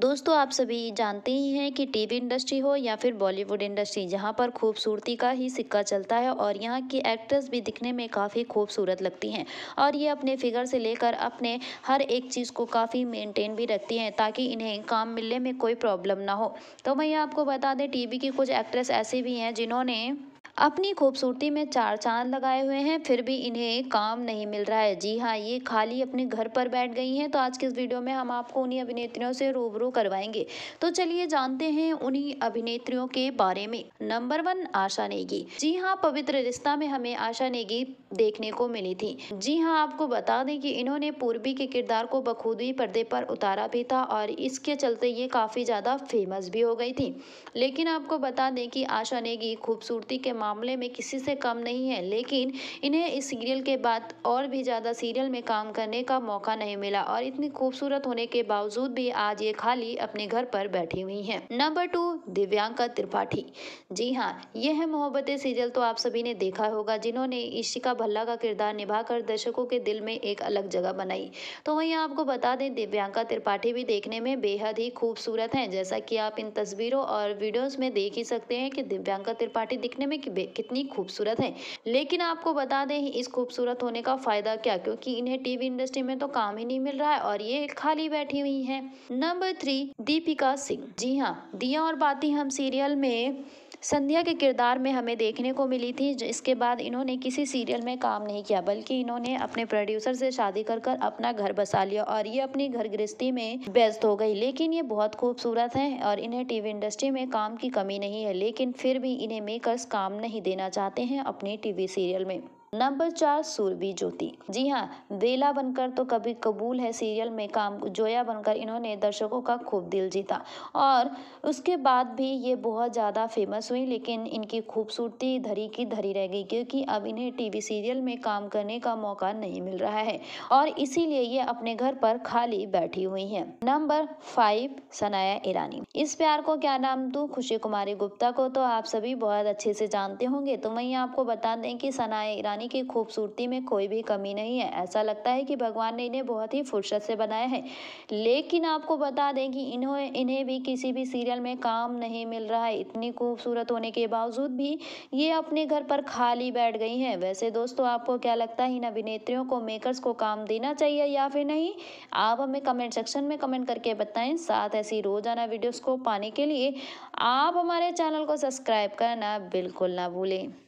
दोस्तों आप सभी जानते ही हैं कि टीवी इंडस्ट्री हो या फिर बॉलीवुड इंडस्ट्री जहां पर खूबसूरती का ही सिक्का चलता है और यहां की एक्ट्रेस भी दिखने में काफ़ी खूबसूरत लगती हैं और ये अपने फिगर से लेकर अपने हर एक चीज़ को काफ़ी मेंटेन भी रखती हैं ताकि इन्हें काम मिलने में कोई प्रॉब्लम ना हो तो ये आपको बता दें टी की कुछ एक्ट्रेस ऐसी भी हैं जिन्होंने अपनी खूबसूरती में चार चांद लगाए हुए हैं फिर भी इन्हें काम नहीं मिल रहा है जी हाँ ये खाली अपने घर पर बैठ गई हैं तो आज के इस वीडियो में हम आपको उन्हीं अभिनेत्रियों से रूबरू करवाएंगे तो चलिए जानते हैं उन्हीं अभिनेत्रियों के बारे में नंबर वन आशा नेगी जी हाँ पवित्र रिश्ता में हमें आशा नेगी देखने को मिली थी जी हाँ आपको बता दें कि इन्होंने पूर्वी के किरदार को बखूदी पर्दे पर उतारा भी था और इसके चलते ये काफ़ी ज़्यादा फेमस भी हो गई थी लेकिन आपको बता दें कि आशा नेगी खूबसूरती के मामले में किसी से कम नहीं है लेकिन इन्हें इस सीरियल के बाद और भी ज़्यादा सीरियल में काम करने का मौका नहीं मिला और इतनी खूबसूरत होने के बावजूद भी आज ये खाली अपने घर पर बैठी हुई हैं नंबर टू दिव्यांका त्रिपाठी जी हाँ यह है मोहब्बतें सीरियल तो आप सभी ने देखा होगा जिन्होंने ईशिका भल्ला का किरदार निभाकर दर्शकों के दिल में एक अलग जगह बनाई तो वहीं आपको बता दें दिव्यांका त्रिपाठी भी देखने में बेहद ही खूबसूरत हैं जैसा कि आप इन तस्वीरों और वीडियोस में देख ही सकते हैं कि दिव्यांका त्रिपाठी दिखने में कितनी खूबसूरत है लेकिन आपको बता दें इस खूबसूरत होने का फायदा क्या क्योंकि इन्हें टीवी इंडस्ट्री में तो काम ही नहीं मिल रहा है और ये खाली बैठी हुई है नंबर थ्री दीपिका सिंह जी हाँ दिया और बाती हम सीरियल में संध्या के किरदार में हमें देखने को मिली थी इसके बाद इन्होंने किसी सीरियल में काम नहीं किया बल्कि इन्होंने अपने प्रोड्यूसर से शादी कर कर अपना घर बसा लिया और ये अपनी घर गृहस्थी में व्यस्त हो गई लेकिन ये बहुत खूबसूरत हैं और इन्हें टीवी इंडस्ट्री में काम की कमी नहीं है लेकिन फिर भी इन्हें मेकर्स काम नहीं देना चाहते हैं अपने टीवी सीरियल में नंबर चार सूरवी ज्योति जी हाँ बेला बनकर तो कभी कबूल है सीरियल में काम जोया बनकर इन्होंने दर्शकों का खूब दिल जीता और उसके बाद भी ये बहुत ज़्यादा फेमस हुई लेकिन इनकी खूबसूरती धरी की धरी रह गई क्योंकि अब इन्हें टीवी सीरियल में काम करने का मौका नहीं मिल रहा है और इसीलिए ये अपने घर पर खाली बैठी हुई है नंबर फाइव सनाया ईरानी इस प्यार को क्या नाम दू खुशी कुमारी गुप्ता को तो आप सभी बहुत अच्छे से जानते होंगे तो वहीं आपको बता दें कि सनाया ईरानी राजधानी की खूबसूरती में कोई भी कमी नहीं है ऐसा लगता है कि भगवान ने इन्हें बहुत ही फुर्सत से बनाया है लेकिन आपको बता दें कि इन्हों इन्हें भी किसी भी सीरियल में काम नहीं मिल रहा है इतनी खूबसूरत होने के बावजूद भी ये अपने घर पर खाली बैठ गई हैं वैसे दोस्तों आपको क्या लगता है इन अभिनेत्रियों को मेकर्स को काम देना चाहिए या फिर नहीं आप हमें कमेंट सेक्शन में कमेंट करके बताएं साथ ऐसी रोजाना वीडियोस को पाने के लिए आप हमारे चैनल को सब्सक्राइब करना बिल्कुल ना भूलें